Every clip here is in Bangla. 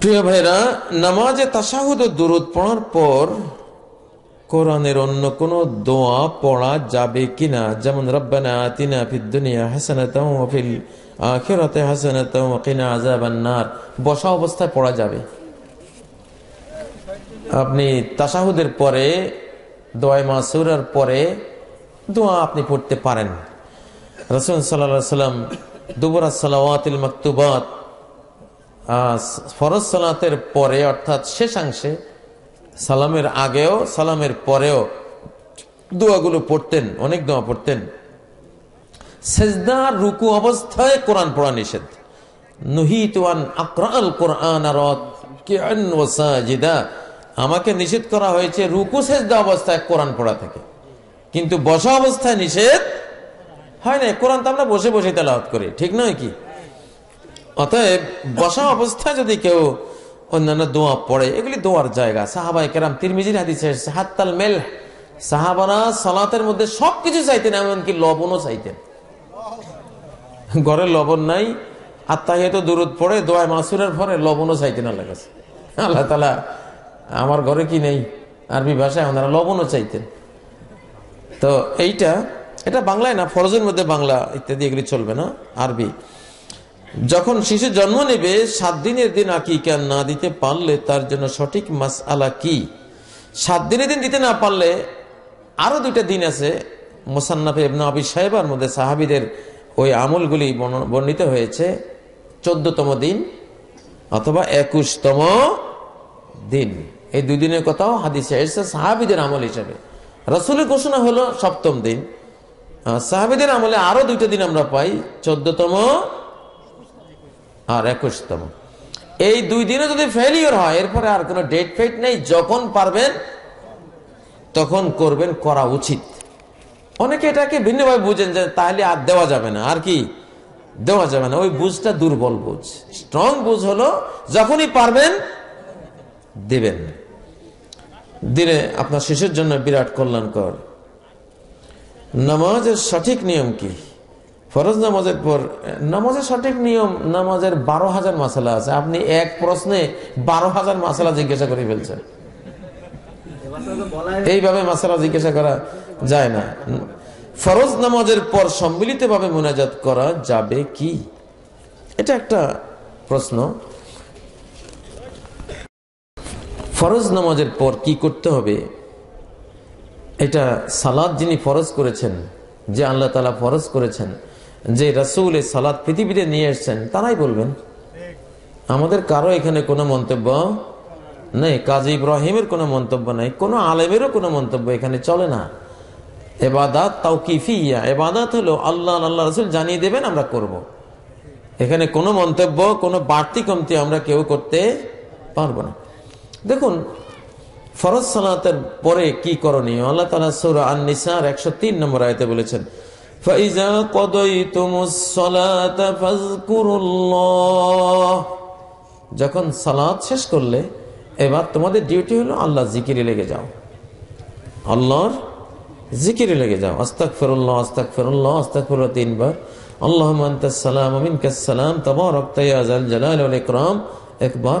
প্রিয় ভাইরা নামাজে তাসাহুদ দূরত পড়ার পর কোরআনের অন্য কোন দোয়া পড়া যাবে কিনা যেমন রব্বানা আতিনা ফিদ্দুনিয়া হাসানাতাও আখেরাতে আখিরাতে হাসানাতাও কিনা আযাবান্নার বসা অবস্থায় পড়া যাবে আপনি তাসাহুদের পরে দোয়া মাসুরার পরে দোয়া আপনি পড়তে পারেন রসুল সাল্লাহ সাল্লাম দুবরা সালাওয়াতিল মাকতুবাত ফরজ সালাতের পরে অর্থাৎ শেষাংশে সালামের আগেও সালামের পরেও দোয়াগুলো পড়তেন অনেক দোয়া পড়তেন সেজদা রুকু অবস্থায় কোরআন পড়া নিষেধ নহিতান আক্রাল কোরআন আমাকে নিষেধ করা হয়েছে রুকু সেজদা অবস্থায় কোরআন পড়া থেকে কিন্তু বসা অবস্থায় নিষেধ হয় না কোরআন তো আমরা বসে বসে তেলাওয়াত করি ঠিক নয় কি অতএব বসা অবস্থায় যদি কেউ অন্যান্য দোয়া পড়ে এগুলি দোয়ার জায়গা সাহাবাই কেরাম তিরমিজির হাতি এসেছে হাত্তাল মেল সাহাবানা সালাতের মধ্যে সবকিছু চাইতেন এমনকি লবণও চাইতেন ঘরে লবণ নাই আত্মাহিয়া তো দূরত পড়ে দোয়া মাসুরের পরে লবণও চাইতেন আল্লাহ কাছে আল্লাহ তালা আমার ঘরে কি নেই আরবি ভাষায় ওনারা লবণও চাইতেন তো এইটা এটা বাংলায় না ফরজের মধ্যে বাংলা ইত্যাদি এগুলি চলবে না আরবি যখন শিশু জন্ম নেবে সাত দিনের দিন আকিকা না দিতে পারলে তার জন্য সঠিক মাস আলা কি সাত দিনের দিন দিতে না পারলে আরও দুইটা দিন আছে মোসান্নাফে ইবনা আবি সাহেবার মধ্যে সাহাবিদের ওই আমলগুলি বর্ণিত হয়েছে চোদ্দতম দিন অথবা একুশতম দিন এই দুই দিনের কথাও হাদিসে এসেছে সাহাবিদের আমল হিসাবে রসুলের ঘোষণা হলো সপ্তম দিন সাহাবিদের আমলে আরও দুইটা দিন আমরা পাই চোদ্দতম আর একুশতম এই দুই দিনে যদি ফেলিওর হয় এরপরে আর কোনো ডেট ফেট নেই যখন পারবেন তখন করবেন করা উচিত অনেকে এটাকে ভিন্নভাবে বুঝেন যে তাহলে আর দেওয়া যাবে না আর কি দেওয়া যাবে না ওই বুঝটা দুর্বল বুঝ স্ট্রং বুঝ হলো যখনই পারবেন দেবেন দিনে আপনার শিশুর জন্য বিরাট কল্যাণকর নামাজের সঠিক নিয়ম কি ফরজ নামাজের পর নামাজের সঠিক নিয়ম নামাজের বারো হাজার মাসালা আছে আপনি এক প্রশ্নে বারো হাজার মাসালা জিজ্ঞাসা করে ফেলছেন এইভাবে মাসালা জিজ্ঞাসা করা যায় না ফরজ নামাজের পর ভাবে মোনাজাত করা যাবে কি এটা একটা প্রশ্ন ফরজ নামাজের পর কি করতে হবে এটা সালাদ যিনি ফরজ করেছেন যে আল্লাহ তালা ফরজ করেছেন যে রসুল এ সালাদ পৃথিবীতে নিয়ে এসছেন তারাই বলবেন আমাদের কারো এখানে কোনো মন্তব্য নেই কাজী ইব্রাহিমের কোনো মন্তব্য নেই কোনো আলেমেরও কোনো মন্তব্য এখানে চলে না এবাদাত তাও কিফিয়া এবাদাত হলো আল্লাহ আল্লাহ রসুল জানিয়ে দেবেন আমরা করব। এখানে কোনো মন্তব্য কোনো বাড়তি কমতি আমরা কেউ করতে পারবো না দেখুন ফরজ সালাতের পরে কি করণীয় আল্লাহ তালা সৌর আননিসার একশো তিন নম্বর আয়তে বলেছেন فإذا قضيتم الصلاة فاذكروا الله যখন সালাত শেষ করলে এবার তোমাদের ডিউটি হলো আল্লাহ জিকিরে লেগে যাও আল্লাহর জিকিরে লেগে যাও আস্তাক ফেরুল্লাহ আস্তাক ফেরুল্লাহ আস্তাক ফেরুল্লাহ তিনবার আল্লাহ সালাম আমিন কাসালাম তোমার রক্তাইয়াজ জালাল ইকরাম একবার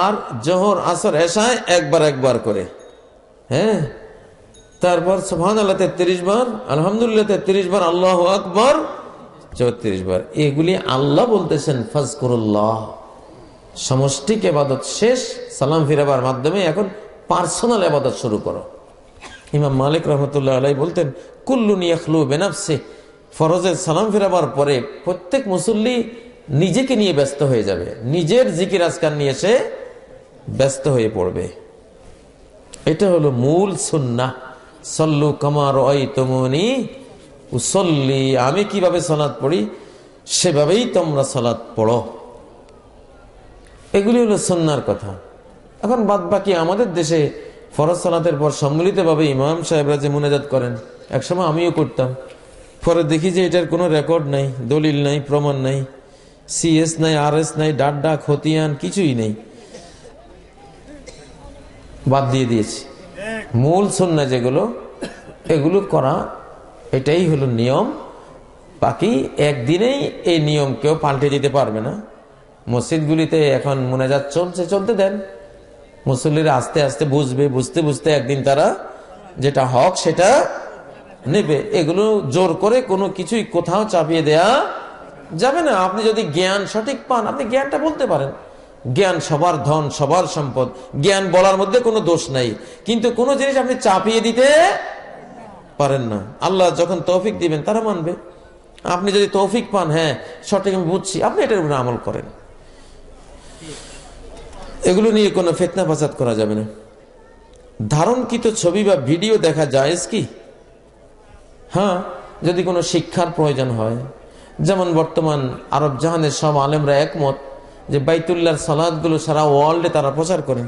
আর জহর আসর এসায় একবার একবার করে হ্যাঁ তারপর সোহান আল্লাহ তেত্রিশ বার আলহামদুল্লাহ তেত্রিশ বার আল্লাহ আকবর চৌত্রিশ বার এগুলি আল্লাহ বলতেছেন ফজকুরুল্লাহ সমষ্টিক এবাদত শেষ সালাম ফিরাবার মাধ্যমে এখন পার্সোনাল এবাদত শুরু করো ইমাম মালিক রহমতুল্লাহ আলাই বলতেন কুল্লুন ইয়াখলু বেনাফসে ফরজের সালাম ফিরাবার পরে প্রত্যেক মুসল্লি নিজেকে নিয়ে ব্যস্ত হয়ে যাবে নিজের জিকির আজকার নিয়ে সে ব্যস্ত হয়ে পড়বে এটা হলো মূল সুন্না সল্লু কামার তমনি উসল্লি আমি কিভাবে সলাৎ পড়ি সেভাবেই তোমরা সলাদ পড়ো এগুলি হলো সন্ন্যার কথা এখন বাদ বাকি আমাদের দেশে ফরজ সনাতের পর সম্মিলিতভাবে ইমাম সাহেবরা যে মোনাজাত করেন একসময় আমিও করতাম পরে দেখি যে এটার কোনো রেকর্ড নাই দলিল নাই প্রমাণ নাই সিএস নাই আর এস নাই ডাড্ডা খতিয়ান কিছুই নেই বাদ দিয়ে দিয়েছি মূল সন্না যেগুলো এগুলো করা এটাই হলো নিয়ম বাকি একদিনেই এই নিয়ম কেউ পাল্টে দিতে পারবে না মসজিদগুলিতে এখন মোনাজাত চলছে চলতে দেন মুসল্লিরা আস্তে আস্তে বুঝবে বুঝতে বুঝতে একদিন তারা যেটা হক সেটা নেবে এগুলো জোর করে কোনো কিছুই কোথাও চাপিয়ে দেয়া যাবে না আপনি যদি জ্ঞান সঠিক পান আপনি জ্ঞানটা বলতে পারেন জ্ঞান সবার ধন সবার সম্পদ জ্ঞান বলার মধ্যে কোনো দোষ নাই কিন্তু কোনো জিনিস আপনি চাপিয়ে দিতে পারেন না আল্লাহ যখন তৌফিক দিবেন তারা মানবে আপনি যদি তৌফিক পান হ্যাঁ সঠিক আমি বুঝছি আপনি এটার উপরে আমল করেন এগুলো নিয়ে কোনো ফেতনা ফাসাদ করা যাবে না ধারণকৃত ছবি বা ভিডিও দেখা যায় কি হ্যাঁ যদি কোনো শিক্ষার প্রয়োজন হয় যেমন বর্তমান আরব জাহানের সব আলেমরা একমত যে বাইতুল্লাহর সালাদগুলো সারা ওয়ার্ল্ডে তারা প্রচার করেন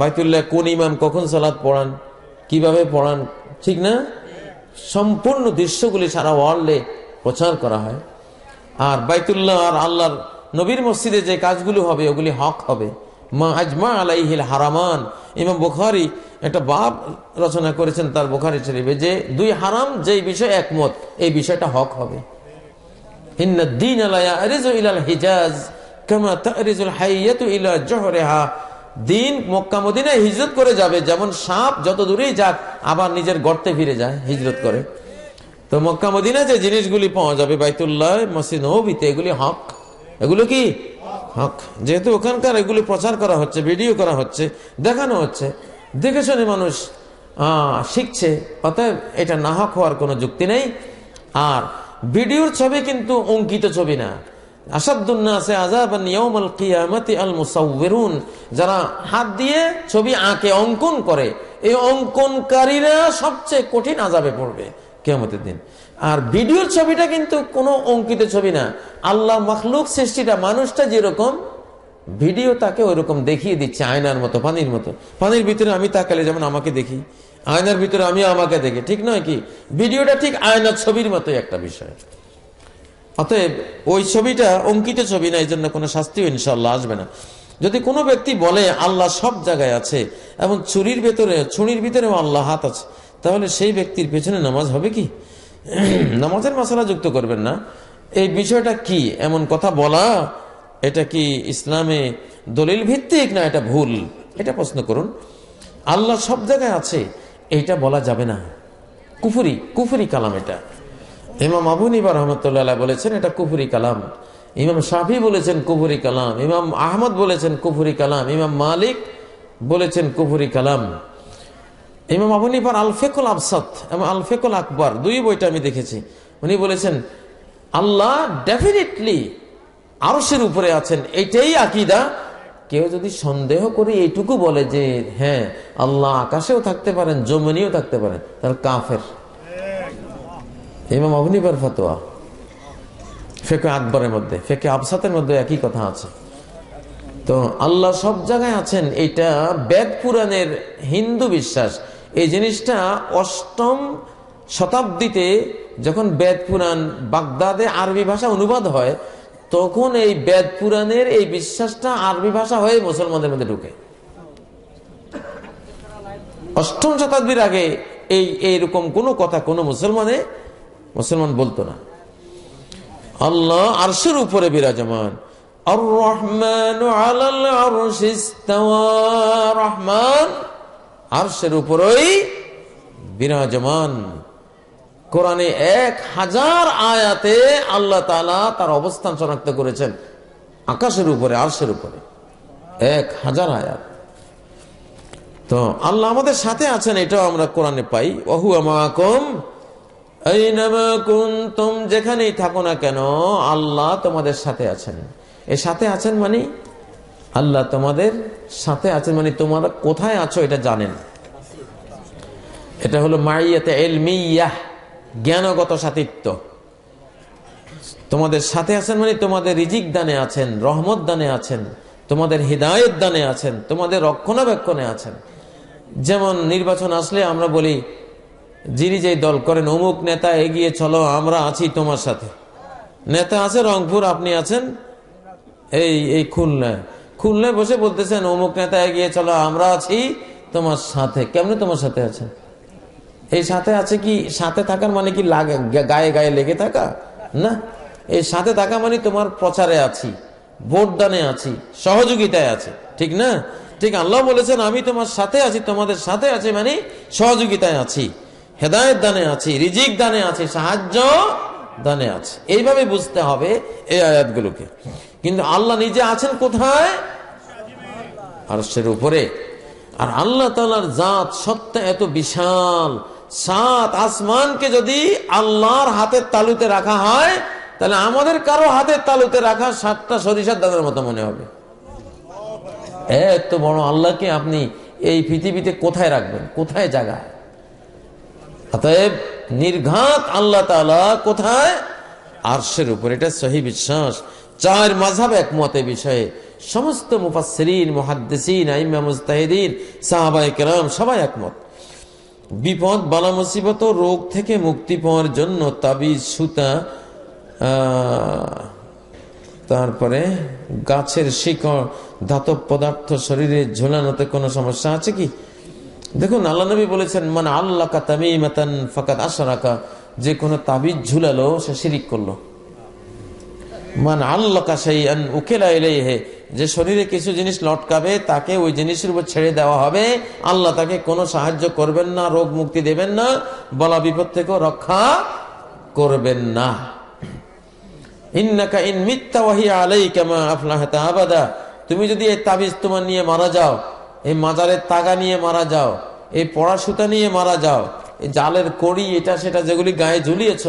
বাইতুল্লাহ কোন ইমাম কখন সালাদ পড়ান কিভাবে পড়ান ঠিক না সম্পূর্ণ দৃশ্যগুলি সারা ওয়ার্ল্ডে প্রচার করা হয় আর বাইতুল্লাহ আর আল্লাহর নবীর মসজিদে যে কাজগুলো হবে ওগুলি হক হবে মা আজমা আলাইহিল হারামান ইমাম বুখারি একটা বাপ রচনা করেছেন তার বুখারি শরীফে যে দুই হারাম যেই বিষয়ে একমত এই বিষয়টা হক হবে দিন মক্কা মদিনায় হিজরত করে যাবে যেমন সাপ যত দূরেই যাক আবার নিজের গর্তে ফিরে যায় হিজরত করে তো মক্কা মদিনা যে জিনিসগুলি পাওয়া যাবে বাইতুল্লাহ মসজিদ নবীতে এগুলি হক এগুলো কি হক যেহেতু ওখানকার এগুলি প্রচার করা হচ্ছে ভিডিও করা হচ্ছে দেখানো হচ্ছে দেখে শুনে মানুষ শিখছে অতএব এটা না হক হওয়ার কোনো যুক্তি নেই আর ভিডিওর ছবি কিন্তু অঙ্কিত ছবি না আসাদুন্নাসে আজাবান ইয়াউমাল কিয়ামতি আল মুসাউবিরুন যারা হাত দিয়ে ছবি আঁকে অঙ্কন করে এই অঙ্কনকারীরা সবচেয়ে কঠিন আজাবে পড়বে কেয়ামতের দিন আর ভিডিওর ছবিটা কিন্তু কোনো অঙ্কিত ছবি না আল্লাহ মখলুক সৃষ্টিটা মানুষটা যেরকম ভিডিও তাকে ওইরকম দেখিয়ে দিচ্ছে আয়নার মতো পানির মতো পানির ভিতরে আমি তাকালে যেমন আমাকে দেখি আয়নার ভিতরে আমি আমাকে দেখি ঠিক নয় কি ভিডিওটা ঠিক আয়নার ছবির মতোই একটা বিষয় অতএব ওই ছবিটা অঙ্কিত ছবি না এই জন্য কোনো শাস্তিও ইনশাল্লাহ আসবে না যদি কোনো ব্যক্তি বলে আল্লাহ সব জায়গায় আছে এবং চুরির ভেতরে ছুরির ভিতরেও আল্লাহ হাত আছে তাহলে সেই ব্যক্তির পেছনে নামাজ হবে কি নামাজের মশলা যুক্ত করবেন না এই বিষয়টা কি এমন কথা বলা এটা কি ইসলামে দলিল ভিত্তিক না এটা ভুল এটা প্রশ্ন করুন আল্লাহ সব জায়গায় আছে এটা বলা যাবে না কুফুরি কুফুরি কালাম এটা ইমাম আবুনিবা রহমতুল্লাহ বলেছেন এটা কুফুরি কালাম ইমাম শাফি বলেছেন কুফুরি কালাম ইমাম আহমদ বলেছেন কুফুরি কালাম ইমাম মালিক বলেছেন কুফুরি কালাম ইমাম আবুনিবার আলফেকুল আফসাদ এবং আলফেকুল আকবর দুই বইটা আমি দেখেছি উনি বলেছেন আল্লাহ ডেফিনেটলি আরসের উপরে আছেন এটাই আকিদা কেউ যদি সন্দেহ করে এইটুকু বলে যে হ্যাঁ আল্লাহ আকাশেও থাকতে পারেন জমিনেও থাকতে পারেন তাহলে কাফের ইমাম অগ্নিবার ফতোয়া ফেকে আকবরের মধ্যে ফেকে আফসাতের মধ্যে একই কথা আছে তো আল্লাহ সব জায়গায় আছেন এটা বেদ পুরাণের হিন্দু বিশ্বাস এই জিনিসটা অষ্টম শতাব্দীতে যখন বেদ পুরাণ বাগদাদে আরবি ভাষা অনুবাদ হয় তখন এই বেদ পুরাণের এই বিশ্বাসটা আরবি ভাষা হয়ে মুসলমানদের মধ্যে ঢুকে অষ্টম শতাব্দীর আগে এই এইরকম কোনো কথা কোনো মুসলমানে মুসলমান বলতো না আল্লাহ আরশের উপরে বিরাজমান রহমান আরশের উপরেই বিরাজমান কোরআনে এক হাজার আয়াতে আল্লাহ তালা তার অবস্থান শনাক্ত করেছেন আকাশের উপরে আরশের উপরে এক হাজার আয়াত তো আল্লাহ আমাদের সাথে আছেন এটাও আমরা কোরআনে পাই অহু আমাকম যেখানেই থাকো না কেন আল্লাহ তোমাদের সাথে আছেন এ সাথে আছেন মানে আল্লাহ তোমাদের সাথে আছেন মানে তোমরা কোথায় আছো এটা জানেন এটা হলো মাইয়াতে এলমিয়াহ জ্ঞানগত সাতিত্ব তোমাদের সাথে আছেন মানে তোমাদের রিজিক দানে আছেন রহমত দানে আছেন তোমাদের হৃদায়ত দানে আছেন তোমাদের রক্ষণাবেক্ষণে আছেন যেমন নির্বাচন আসলে আমরা বলি যিনি যেই দল করেন অমুক নেতা এগিয়ে চলো আমরা আছি তোমার সাথে নেতা আছে রংপুর আপনি আছেন এই এই খুলনায় খুলনায় বসে বলতেছেন অমুক নেতা এগিয়ে চলো আমরা আছি তোমার সাথে কেমনি তোমার সাথে আছেন এই সাথে আছে কি সাথে থাকার মানে কি লাগে গায়ে গায়ে লেগে থাকা না এই সাথে থাকা মানে তোমার প্রচারে আছি ভোটদানে আছি সহযোগিতায় আছে ঠিক না ঠিক আল্লাহ বলেছেন আমি তোমার সাথে আছি তোমাদের সাথে আছে মানে সহযোগিতায় আছি হেদায়ত দানে আছি রিজিক দানে আছি সাহায্য দানে আছে এইভাবে বুঝতে হবে এই আয়াতগুলোকে কিন্তু আল্লাহ নিজে আছেন কোথায় আর সের উপরে আর আল্লাহ তালার জাত সত্য এত বিশাল সাত আসমানকে যদি আল্লাহর হাতের তালুতে রাখা হয় তাহলে আমাদের কারো হাতের তালুতে রাখা সাতটা সরিষার দাদার মতো মনে হবে এত বড় আল্লাহকে আপনি এই পৃথিবীতে কোথায় রাখবেন কোথায় জাগা অতএব নির্ঘাত আল্লাহ তালা কোথায় আর্শের উপর এটা সহি বিশ্বাস চার মাঝাব একমত বিষয়ে সমস্ত মুফাসরিন মহাদ্দেসিন আইমা মুস্তাহিদিন সাহাবাই কেরাম সবাই একমত বিপদ বালা মুসিবত রোগ থেকে মুক্তি পাওয়ার জন্য তাবিজ সুতা তারপরে গাছের শিকড় ধাতব পদার্থ শরীরে ঝোলানোতে কোনো সমস্যা আছে কি দেখুন আল্লাহ নবী বলেছেন মানে আল্লাহ তামিমাতান ফাকাত আশারাকা যে কোনো তাবিজ ঝুলালো সে শিরিক করলো মান আল্লাহ সেই উকেলা এলাই হে যে শরীরে কিছু জিনিস লটকাবে তাকে ওই জিনিসের উপর ছেড়ে দেওয়া হবে আল্লাহ তাকে কোনো সাহায্য করবেন না রোগ মুক্তি দেবেন না বলা বিপদ থেকেও রক্ষা করবেন না ইন্নাকা ইন মিথ্যা ওয়াহি আলাই কেমা আফলাহাতা আবাদা তুমি যদি এই তাবিজ তোমার নিয়ে মারা যাও এই মাজারের তাগা নিয়ে মারা যাও এই পড়াশুতা নিয়ে মারা যাও এই জালের কড়ি এটা সেটা যেগুলি গায়ে ঝুলিয়েছ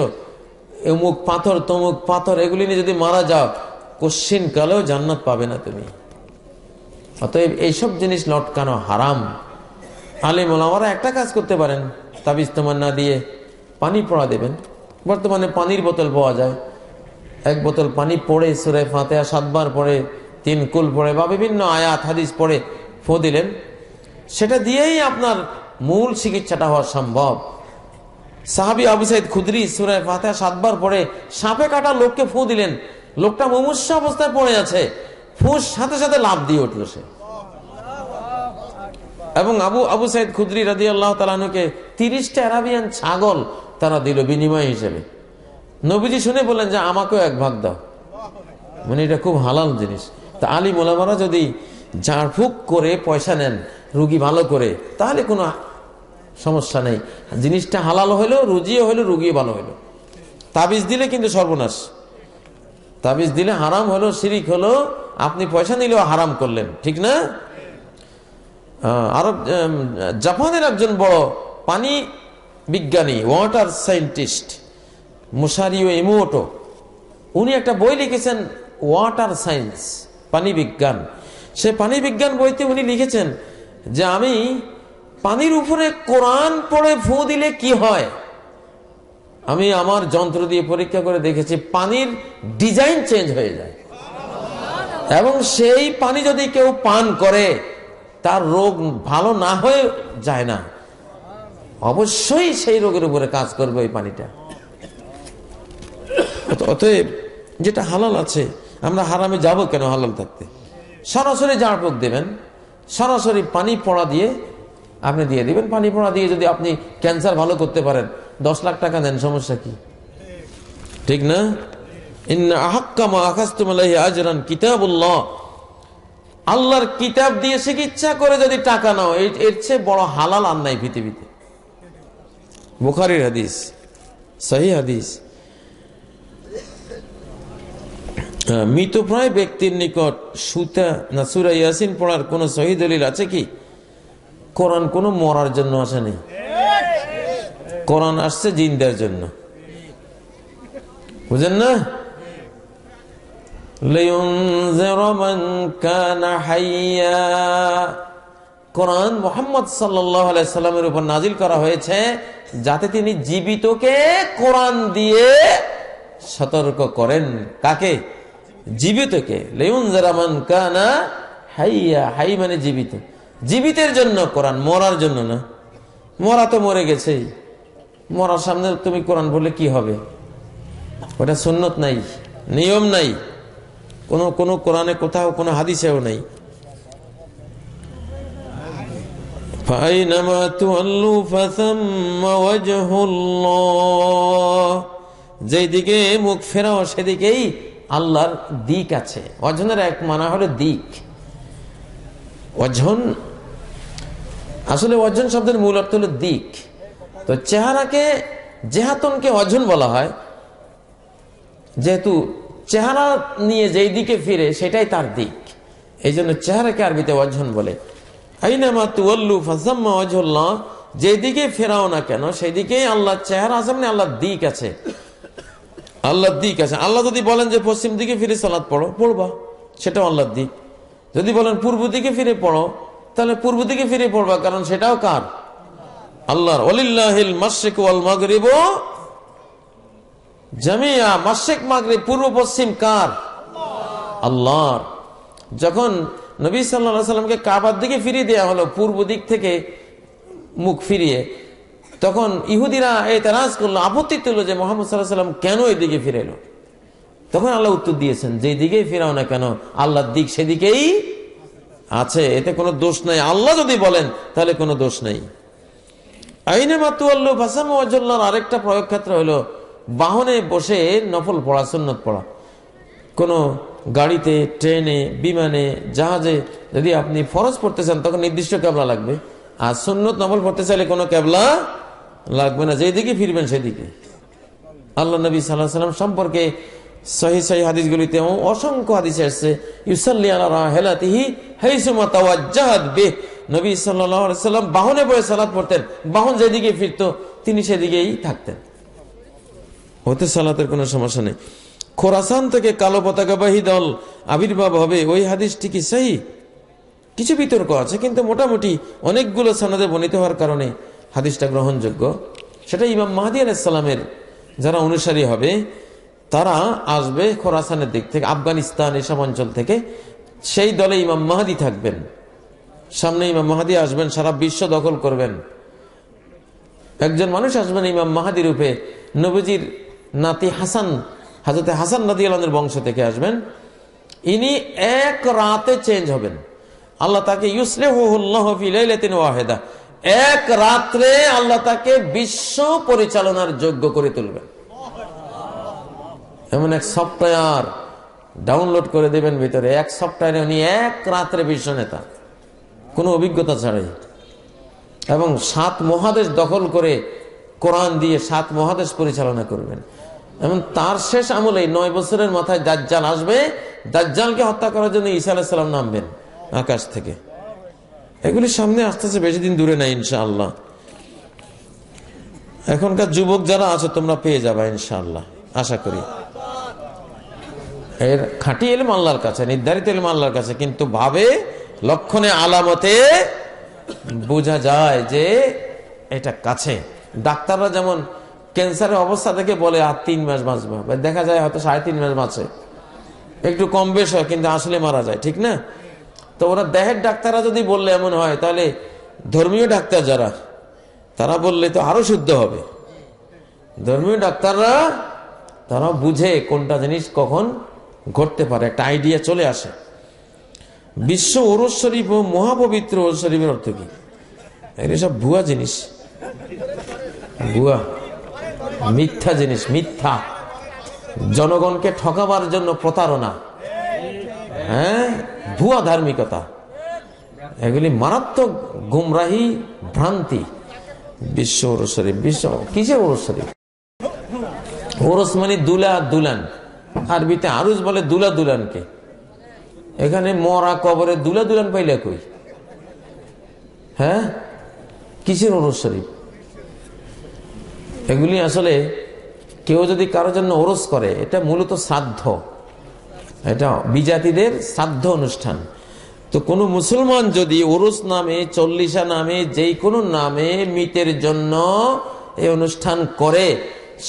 এমুক পাথর তমুক পাথর এগুলি নিয়ে যদি মারা যাও কশ্চিন কালেও জান্নাত পাবে না তুমি অতএব এইসব জিনিস লটকানো হারাম আলিম ওলামারা একটা কাজ করতে পারেন তাবিজ তোমার না দিয়ে পানি পড়া দেবেন বর্তমানে পানির বোতল পাওয়া যায় এক বোতল পানি পড়ে সুরে ফাঁতেয়া সাতবার পড়ে তিন কুল পড়ে বা বিভিন্ন আয়াত হাদিস পড়ে ফো দিলেন সেটা দিয়েই আপনার মূল চিকিৎসাটা হওয়া সম্ভব সাহাবি আবু সাইদ খুদরি সুরে ফাতে সাতবার পরে সাপে কাটা লোককে ফো দিলেন লোকটা মুমুষ অবস্থায় পড়ে আছে ফুস সাথে সাথে লাভ দিয়ে উঠলো সে এবং আবু আবু সাইদ খুদ্রি রাজি আল্লাহ তালুকে তিরিশটা অ্যারাবিয়ান ছাগল তারা দিল বিনিময় হিসেবে নবীজি শুনে বলেন যে আমাকেও এক ভাগ দাও মানে এটা খুব হালাল জিনিস তা আলী মোলামারা যদি ঝাড়ফুক করে পয়সা নেন রুগী ভালো করে তাহলে কোনো সমস্যা নেই জিনিসটা হালাল হইলো রুজিও হইলো রুগী ভালো হইলো তাবিজ দিলে কিন্তু সর্বনাশ তাবিজ দিলে হারাম হলো শিরিক হলো আপনি পয়সা নিলেও হারাম করলেন ঠিক না আরব জাপানের একজন বড় পানি বিজ্ঞানী ওয়াটার সায়েন্টিস্ট ও ইমোটো উনি একটা বই লিখেছেন ওয়াটার সায়েন্স পানি বিজ্ঞান সে পানি বিজ্ঞান বইতে উনি লিখেছেন যে আমি পানির উপরে কোরআন পড়ে ফু দিলে কি হয় আমি আমার যন্ত্র দিয়ে পরীক্ষা করে দেখেছি পানির ডিজাইন চেঞ্জ হয়ে যায় এবং সেই পানি যদি কেউ পান করে তার রোগ ভালো না হয়ে যায় না অবশ্যই সেই রোগের উপরে কাজ করবে ওই পানিটা অতএব যেটা হালাল আছে আমরা হারামে যাব কেন হালাল থাকতে সরাসরি জাঁড়পোক দেবেন সরাসরি পানি পড়া দিয়ে আপনি দিয়ে দিবেন পানি পড়া দিয়ে যদি আপনি ক্যান্সার ভালো করতে পারেন দশ লাখ টাকা দেন সমস্যা কি ঠিক না আল্লাহর কিতাব দিয়ে করে যদি টাকা নাও এর চেয়ে বড় হালাল পৃথিবীতে বুখারির হাদিস সহি হাদিস হ্যাঁ, মৃতপ্রায় ব্যক্তির নিকট সুতা না সুরা ইয়াসিন পড়ার কোন সহি দলিল আছে কি কোরআন কোন মরার জন্য আসেনি কোরআন আসছে জিন্দার জন্য বুঝেন না কোরআন মোহাম্মদ সাল্লামের উপর নাজিল করা হয়েছে যাতে তিনি জীবিতকে কোরআন দিয়ে সতর্ক করেন কাকে জীবিতকে লেউন জারামান কানা হাইয়া হাই মানে জীবিত জীবিতের জন্য কোরআন মরার জন্য না মরা তো মরে গেছেই মরার সামনে তুমি কোরআন বললে কি হবে ওটা সুন্নত নাই নিয়ম নাই কোনো কোনো কোরআনে কোথাও কোনো হাদিসেও নাই فأينما تولوا فثم وجه الله যেদিকে মুখ ফেরাও সেদিকেই আল্লাহর দিক আছে অজনের এক মানা হলো দিক অজন আসলে অজন শব্দের মূল অর্থ হলো দিক তো চেহারাকে জেহাতনকে অজন বলা হয় যেহেতু চেহারা নিয়ে যেই দিকে ফিরে সেটাই তার দিক এই জন্য চেহারাকে আরবিতে অজন বলে যেদিকে ফেরাও না কেন সেদিকেই আল্লাহ চেহারা আছে মানে আল্লাহর দিক আছে আল্লাহর দিক আছে আল্লাহ যদি বলেন যে পশ্চিম দিকে ফিরে সালাদ পড়ো পড়বা সেটাও আল্লাহর দিক যদি বলেন পূর্ব দিকে ফিরে পড়ো তাহলে পূর্ব দিকে ফিরে পড়বা কারণ সেটাও কার আল্লাহর অলিল্লাহিল জামিয়া মাসিক মাগরিব পূর্ব পশ্চিম কার আল্লাহর যখন নবী সাল্লামকে কাবার দিকে ফিরিয়ে দেওয়া হলো পূর্ব দিক থেকে মুখ ফিরিয়ে তখন ইহুদিরা এই তারাজ করলো আপত্তি তুলল যে মোহাম্মদ সাল্লাহ সাল্লাম কেন এদিকে ফিরে এলো তখন আল্লাহ উত্তর দিয়েছেন যে দিকে ফিরাও না কেন আল্লাহর দিক সেদিকেই আছে এতে কোনো দোষ নাই আল্লাহ যদি বলেন তাহলে কোনো দোষ নেই আইনে মাতুয়াল্লু ভাসাম ওয়াজল্লার আরেকটা প্রয়োগ ক্ষেত্র হলো বাহনে বসে নফল পড়া সুন্নত পড়া কোনো গাড়িতে ট্রেনে বিমানে জাহাজে যদি আপনি ফরজ পড়তে চান তখন নির্দিষ্ট ক্যাবলা লাগবে আর সুন্নত নফল পড়তে চাইলে কোনো ক্যাবলা লাগবে না যেদিকে ফিরবেন সেদিকে আল্লাহ নবী সাল্লাহ সাল্লাম সম্পর্কে সহি সহি হাদিসগুলিতে অসংখ্য হাদিস আসছে ইউসাল্লি আল্লাহ হেলাতিহি হেসুমা তাওয়াজ্জাহাদ বেহ নবী সাল্লাম বাহনে বয়ে সালাদ পড়তেন বাহন যেদিকে ফিরত তিনি সেদিকেই থাকতেন হতে সালাতের কোনো সমস্যা নেই খোরাসান থেকে কালো পতাকাবাহী দল আবির্ভাব হবে ওই হাদিসটি কি সেই কিছু বিতর্ক আছে কিন্তু মোটামুটি অনেকগুলো সানাদে বনিত হওয়ার কারণে হাদিসটা গ্রহণযোগ্য সেটা ইমাম মাহাদি আলাইসাল্লামের যারা অনুসারী হবে তারা আসবে খোরাসানের দিক থেকে আফগানিস্তান এসব অঞ্চল থেকে সেই দলে ইমাম মাহাদি থাকবেন সামনে ইমাম মাহাদি আসবেন সারা বিশ্ব দখল করবেন একজন মানুষ আসবেন ইমাম মাহাদি রূপে নবীজির নাতি হাসান হাজরতে হাসান নাতি আলমের বংশ থেকে আসবেন ইনি এক রাতে চেঞ্জ হবেন আল্লাহ তাকে ওয়াহেদা এক রাত্রে আল্লাহ তাকে বিশ্ব পরিচালনার যোগ্য করে তুলবেন এমন এক সফটওয়্যার ডাউনলোড করে দেবেন ভিতরে এক সফটওয়্যারে উনি এক রাত্রে বিশ্ব নেতা কোনো অভিজ্ঞতা ছাড়াই এবং সাত মহাদেশ দখল করে কোরআন দিয়ে সাত মহাদেশ পরিচালনা করবেন এবং তার শেষ আমলে নয় বছরের মাথায় দাজ্জাল আসবে দাজ্জালকে হত্যা করার জন্য ঈসা আলাহিসাল্লাম নামবেন আকাশ থেকে এগুলি সামনে আস্তে বেশি দিন দূরে নাই ইনশাআল্লাহ এখনকার যুবক যারা আছে তোমরা পেয়ে যাবা ইনশাআল্লাহ আশা করি এর খাঁটি এলম আল্লাহর কাছে নির্ধারিত এলম আল্লাহর কাছে কিন্তু ভাবে লক্ষণে আলামতে বোঝা যায় যে এটা কাছে ডাক্তাররা যেমন ক্যান্সারের অবস্থা দেখে বলে আর তিন মাস বাঁচবে দেখা যায় হয়তো সাড়ে তিন মাস বাঁচে একটু কম বেশ হয় কিন্তু আসলে মারা যায় ঠিক না তো ওরা দেহের ডাক্তাররা যদি বললে এমন হয় তাহলে ধর্মীয় ডাক্তার যারা তারা বললে তো আরো শুদ্ধ হবে ধর্মীয় ডাক্তাররা তারা বুঝে কোনটা জিনিস কখন ঘটতে পারে একটা আইডিয়া চলে আসে বিশ্ব ওরস শরীফ ও মহাপবিত্র ওরস শরীফের অর্থ কি এগুলো সব ভুয়া জিনিস ভুয়া মিথ্যা জিনিস মিথ্যা জনগণকে ঠকাবার জন্য প্রতারণা হ্যাঁ ভুয়া ধার্মিকতা এগুলি মারাত্মক গুমরাহি ভ্রান্তি বিশ্ব ওরস শরীফ বিশ্ব কিসে ওরস শরীফ ওরস মানে দুলা দুলান আরবিতে আরুজ বলে দুলা দুলানকে এখানে মরা কবরে দুলা দুলান পাইলে কই হ্যাঁ কিসের ওরস শরীফ এগুলি আসলে কেউ যদি কারো জন্য ওরস করে এটা মূলত শ্রাদ্ধ এটা বিজাতিদের শ্রাদ্ধ অনুষ্ঠান তো কোনো মুসলমান যদি ওরস নামে চল্লিশা নামে যেই কোনো নামে মৃতের জন্য এই অনুষ্ঠান করে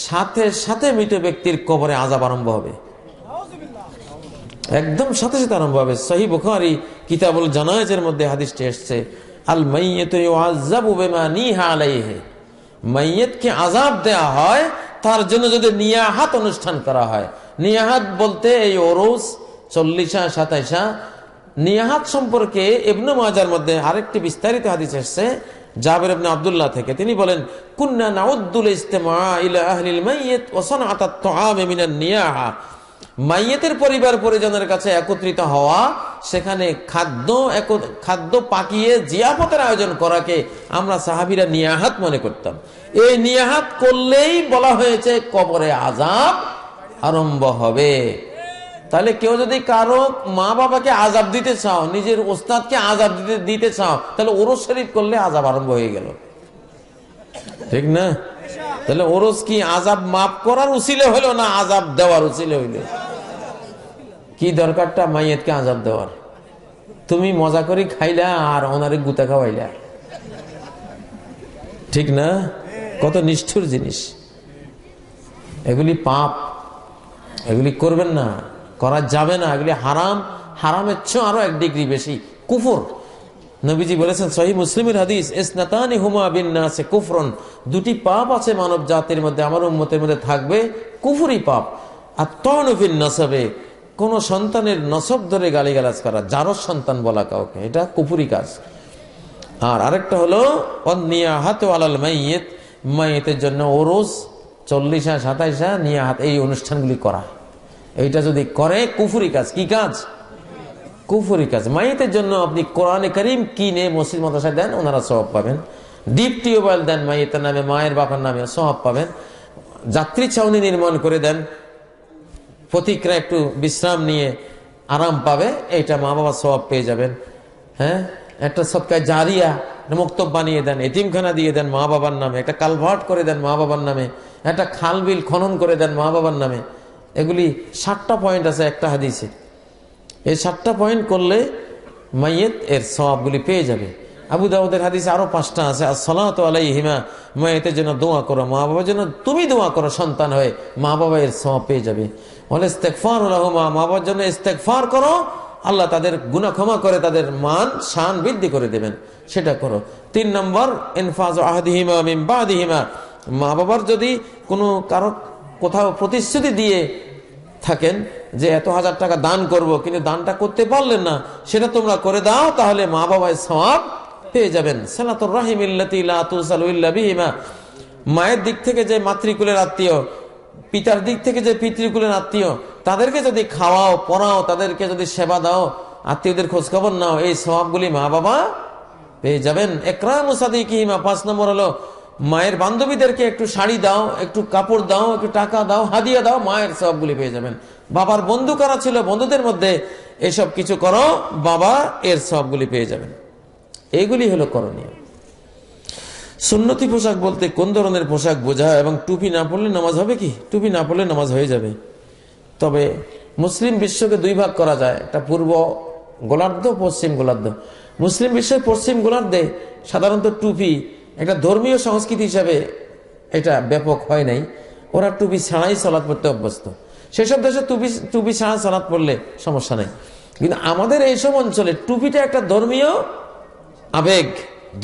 সাথে সাথে মৃত ব্যক্তির কবরে আজাব আরম্ভ হবে একদম সাথে সাথে আরম্ভ হবে সহি বুখারি কিতাবুল জানাজের মধ্যে হাদিসটি এসছে আল মাইয়ে মাইয়েতকে আজাব দেয়া হয় তার জন্য যদি নিয়াহাত অনুষ্ঠান করা হয় নিয়াহাত বলতে এই ওরস চল্লিশা সাতাইশা নিয়াহাত সম্পর্কে ইবনু মাজার মধ্যে আরেকটি বিস্তারিত হাদিস এসছে জাবের ইবনে আবদুল্লাহ থেকে তিনি বলেন কুন্না নাউদ্দুল ইস্তেমা ইলা আহলিল মাইয়াত ওয়া সানাআতাত নিয়াহা মাইয়েতের পরিবার পরিজনের কাছে একত্রিত হওয়া সেখানে খাদ্য খাদ্য পাকিয়ে জিয়াফতের আয়োজন করাকে আমরা সাহাবিরা নিয়াহাত মনে করতাম এই নিয়াহাত করলেই বলা হয়েছে কবরে আজাব আরম্ভ হবে তাহলে কেউ যদি কারো মা বাবাকে আজাব দিতে চাও নিজের ওস্তাদকে আজাব দিতে দিতে চাও তাহলে ওরস শরীফ করলে আজাব আরম্ভ হয়ে গেল ঠিক না তাহলে ওরস কি আজাব মাফ করার উচিলে হইল না আজাব দেওয়ার উচিলে হইল কি দরকারটা মাইয়েতকে আজাব দেওয়ার তুমি মজা করে খাইলা আর ওনারে গুতা খাওয়াইলা ঠিক না কত নিষ্ঠুর জিনিস এগুলি পাপ এগুলি করবেন না করা যাবে না এগুলি হারাম হারামের চেয়ে আরো এক ডিগ্রি বেশি কুফর নবীজি বলেছেন সহি মুসলিমের হাদিস ইসনাতানি হুমা বিন নাসে কুফরন দুটি পাপ আছে মানব জাতির মধ্যে আমার উন্মতের মধ্যে থাকবে কুফুরি পাপ আর তনফিন নসবে কোন সন্তানের নসব ধরে গালিগালাজ করা যারো সন্তান বলা কাউকে এটা কুফুরি কাজ আর আরেকটা হলো হাত আলাল মাইয়েত মাইয়েতের জন্য ওরস চল্লিশা সাতাইশা হাত এই অনুষ্ঠানগুলি করা এইটা যদি করে কুফুরি কাজ কি কাজ কুফুরি কাজ মাইতের জন্য আপনি কোরআনে করিম কিনে মসজিদ মাদ্রাসায় দেন ওনারা সব পাবেন ডিপ টিউবওয়েল দেন মাইতের নামে মায়ের বাপার নামে স্বভাব পাবেন যাত্রী ছাউনি নির্মাণ করে দেন প্রতীকরা একটু বিশ্রাম নিয়ে আরাম পাবে এটা মা বাবা স্বভাব পেয়ে যাবেন হ্যাঁ একটা সবকায় জারিয়া মুক্তব বানিয়ে দেন এতিমখানা দিয়ে দেন মা বাবার নামে একটা কালভার্ট করে দেন মা বাবার নামে একটা খালবিল খনন করে দেন মা বাবার নামে এগুলি ষাটটা পয়েন্ট আছে একটা হাদিসের এই সাতটা পয়েন্ট করলে মাইয়েত এর স্বভাবগুলি পেয়ে যাবে আবু দাউদের হাদিস আরো পাঁচটা আছে আসসালাত আলাইহিমা মায়েতের জন্য দোয়া করো মা বাবার জন্য তুমি দোয়া করো সন্তান হয়ে মা বাবা এর সব পেয়ে যাবে বলে ইস্তেকফার মা বাবার জন্য ইস্তেকফার করো আল্লাহ তাদের গুণা ক্ষমা করে তাদের মান শান বৃদ্ধি করে দেবেন সেটা করো তিন নম্বর ইনফাজ আহদিহিমা মিমবাহিমা মা বাবার যদি কোনো কারো কোথাও প্রতিশ্রুতি দিয়ে থাকেন যে এত হাজার টাকা দান করব কিন্তু দানটা করতে পারলেন না সেটা তোমরা করে দাও তাহলে মা বাবায় সবাব পেয়ে যাবেন রাহিম রাহিমিল্লা মায়ের দিক থেকে যে মাতৃকুলের আত্মীয় পিতার দিক থেকে যে পিতৃকুলের আত্মীয় তাদেরকে যদি খাওয়াও পড়াও তাদেরকে যদি সেবা দাও আত্মীয়দের খোঁজ খবর নাও এই স্বভাবগুলি মা বাবা পেয়ে যাবেন একরাম কিহিমা পাঁচ নম্বর হলো মায়ের বান্ধবীদেরকে একটু শাড়ি দাও একটু কাপড় দাও একটু টাকা দাও হাদিয়া দাও মায়ের সবগুলি পেয়ে যাবেন বাবার বন্ধু কারা ছিল বন্ধুদের মধ্যে এসব কিছু করো বাবা এর সবগুলি পেয়ে যাবেন এইগুলি হলো করণীয় সুন্নতি পোশাক বলতে কোন ধরনের পোশাক বোঝা এবং টুপি না পড়লে নামাজ হবে কি টুপি না পড়লে নামাজ হয়ে যাবে তবে মুসলিম বিশ্বকে দুই ভাগ করা যায় একটা পূর্ব গোলার্ধ পশ্চিম গোলার্ধ মুসলিম বিশ্বের পশ্চিম গোলার্ধে সাধারণত টুপি একটা ধর্মীয় সংস্কৃতি হিসাবে এটা ব্যাপক হয় নাই ওরা টুপি ছাড়াই সলাদ পড়তে অভ্যস্ত সেসব দেশে টুপি টুপি ছাড়া সলাদ পড়লে সমস্যা নেই কিন্তু আমাদের এইসব অঞ্চলে টুপিটা একটা ধর্মীয় আবেগ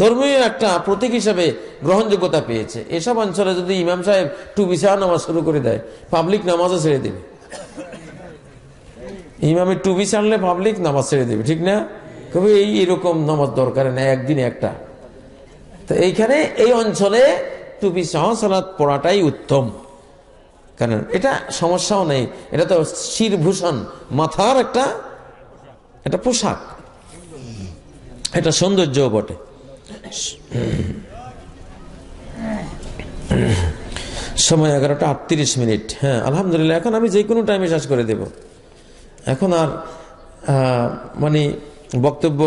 ধর্মীয় একটা প্রতীক হিসাবে গ্রহণযোগ্যতা পেয়েছে এসব অঞ্চলে যদি ইমাম সাহেব টুপি ছাড়া নামাজ শুরু করে দেয় পাবলিক নামাজও ছেড়ে দেবে ইমামের টুপি ছাড়লে পাবলিক নামাজ ছেড়ে দেবে ঠিক না কবে এই এরকম নামাজ দরকার না একদিনে একটা তো এইখানে এই অঞ্চলে টুপি সহ সালাদ পড়াটাই উত্তম কারণ এটা সমস্যাও নেই এটা তো শিরভূষণ মাথার একটা এটা পোশাক এটা সৌন্দর্যও বটে সময় এগারোটা আটত্রিশ মিনিট হ্যাঁ আলহামদুলিল্লাহ এখন আমি যে কোনো টাইমে শেষ করে দেব এখন আর মানে বক্তব্য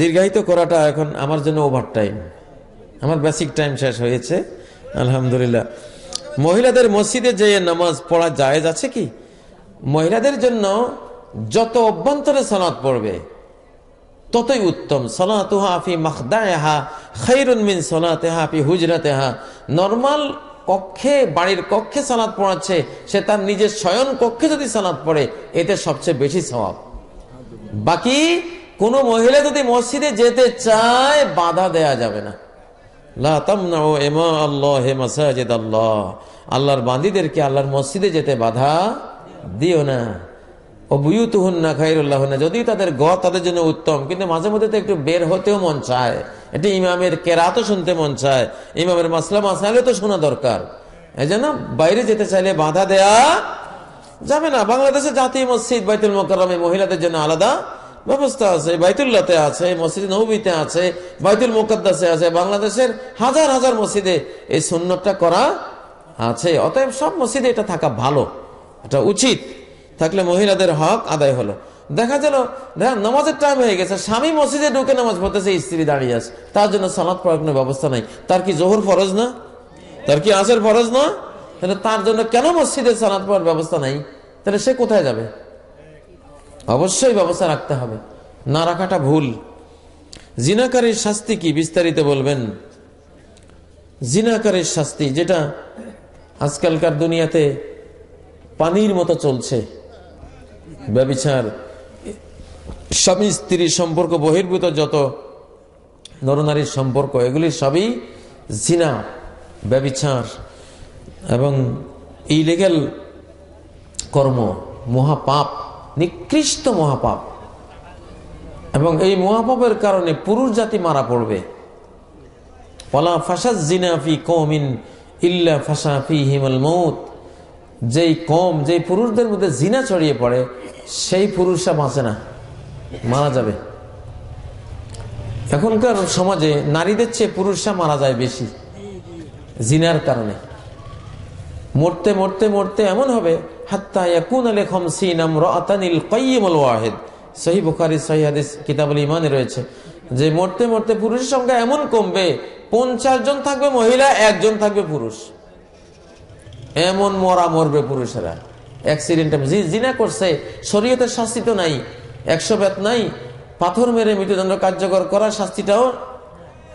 দীর্ঘায়িত করাটা এখন আমার জন্য ওভার টাইম আমার বেসিক টাইম শেষ হয়েছে আলহামদুলিল্লাহ মহিলাদের মসজিদে যেয়ে নামাজ পড়া জায়েজ আছে কি মহিলাদের জন্য যত অভ্যন্তরে সনাত পড়বে ততই উত্তম সনাতুহাফি মাখদাহা খৈরুন্মিন সনাতেহাফি হুজরাতেহা নর্মাল কক্ষে বাড়ির কক্ষে সালাদ পড়াচ্ছে সে তার নিজের স্বয়ন কক্ষে যদি সনাত পড়ে এতে সবচেয়ে বেশি স্বভাব বাকি কোনো মহিলা যদি মসজিদে যেতে চায় বাধা দেয়া যাবে না আল্লাহর বান্দিদেরকে আল্লাহর মসজিদে যেতে বাধা দিও না ও বুয়ুতুহন না খাইরুল্লাহ না যদি তাদের গ তাদের জন্য উত্তম কিন্তু মাঝে মধ্যে তো একটু বের হতেও মন চায় এটি ইমামের কেরাতও শুনতে মন চায় ইমামের মাসলা মাসালে তো শোনা দরকার এই জন্য বাইরে যেতে চাইলে বাধা দেয়া যাবে না বাংলাদেশে জাতীয় মসজিদ বাইতুল মোকারমে মহিলাদের জন্য আলাদা ব্যবস্থা আছে বাইতুল্লাতে আছে মসজিদ নবীতে আছে বাইতুল মুকদ্দাসে আছে বাংলাদেশের হাজার হাজার মসজিদে এই সুন্নতটা করা আছে অতএব সব মসজিদে এটা থাকা ভালো এটা উচিত থাকলে মহিলাদের হক আদায় হলো দেখা গেল নামাজের টাইম হয়ে গেছে স্বামী মসজিদে ঢুকে নামাজ পড়তেছে স্ত্রী দাঁড়িয়ে আছে তার জন্য সনাত পড়ার কোনো ব্যবস্থা নাই তার কি জোহর ফরজ না তার কি আসের ফরজ না তাহলে তার জন্য কেন মসজিদে সনাত পড়ার ব্যবস্থা নাই তাহলে সে কোথায় যাবে অবশ্যই ব্যবস্থা রাখতে হবে না রাখাটা ভুল জিনাকারের শাস্তি কি বিস্তারিত বলবেন জিনাকারের শাস্তি যেটা আজকালকার দুনিয়াতে পানির মতো চলছে ব্যবচার স্বামী স্ত্রীর সম্পর্ক বহির্ভূত যত নরনারীর সম্পর্ক এগুলি সবই জিনা ব্যবিচার এবং ইলিগেল কর্ম মহাপাপ নিকৃষ্ট মহাপাপ এবং এই মহাপাপের কারণে পুরুষ জাতি মারা পড়বে ওলা ফাসাদ জিনাফি কৌমিন ইল্লা ফাসাফি হিমল মৌত যেই কম যেই পুরুষদের মধ্যে জিনা ছড়িয়ে পড়ে সেই পুরুষরা বাঁচে না মারা যাবে এখনকার সমাজে নারীদের চেয়ে পুরুষরা মারা যায় বেশি জিনার কারণে মরতে মরতে মরতে এমন হবে হাত্তা ইয়াকুন আলে খমসি নাম রাতানিল কাইয়িমুল ওয়াহিদ সহি বুখারী সহি হাদিস কিতাবুল ইমানে রয়েছে যে মরতে মরতে পুরুষের সংখ্যা এমন কমবে পঞ্চাশ জন থাকবে মহিলা একজন থাকবে পুরুষ এমন মরা মরবে পুরুষেরা অ্যাক্সিডেন্ট জি জিনা করছে শরীয়তের শাস্তি তো নাই একশো বেত নাই পাথর মেরে মৃত্যুদণ্ড কার্যকর করার শাস্তিটাও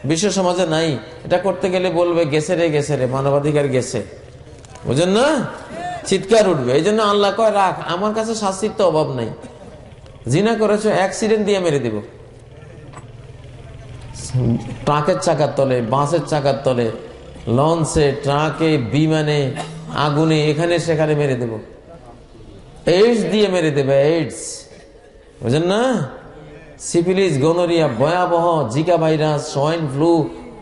বিশ্ব সমাজে নাই এটা করতে গেলে বলবে গেছে রে গেছে রে মানবাধিকার গেছে বুঝেন না চিৎকার উঠবে এই জন্য আল্লাহ কয় রাখ আমার কাছে শাস্তির তো অভাব নাই জিনা করেছো অ্যাক্সিডেন্ট দিয়ে মেরে দিব ট্রাকের চাকার তলে বাসের চাকার তলে লঞ্চে ট্রাকে বিমানে আগুনে এখানে সেখানে মেরে দেব এইডস দিয়ে মেরে দেবে এইডস বুঝেন না সিফিলিস গনোরিয়া ভয়াবহ জিকা ভাইরাস সোয়াইন ফ্লু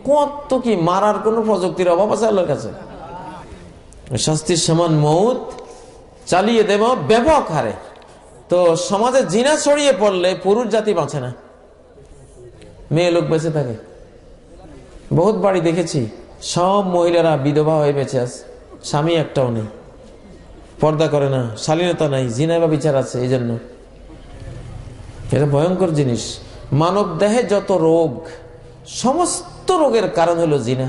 কত কি মারার কোনো প্রযুক্তির অভাব আছে আল্লাহর কাছে শাস্তির সমান মৌত চালিয়ে দেব ব্যাপক হারে তো সমাজে জিনা ছড়িয়ে পড়লে পুরুষ জাতি বাঁচে না মেয়ে লোক বেঁচে থাকে বহুত বাড়ি দেখেছি সব মহিলারা বিধবা হয়ে বেঁচে আছে স্বামী একটাও নেই পর্দা করে না শালীনতা নাই জিনা বা বিচার আছে এই জন্য এটা ভয়ঙ্কর জিনিস মানব দেহে যত রোগ সমস্ত রোগের কারণ হলো জিনা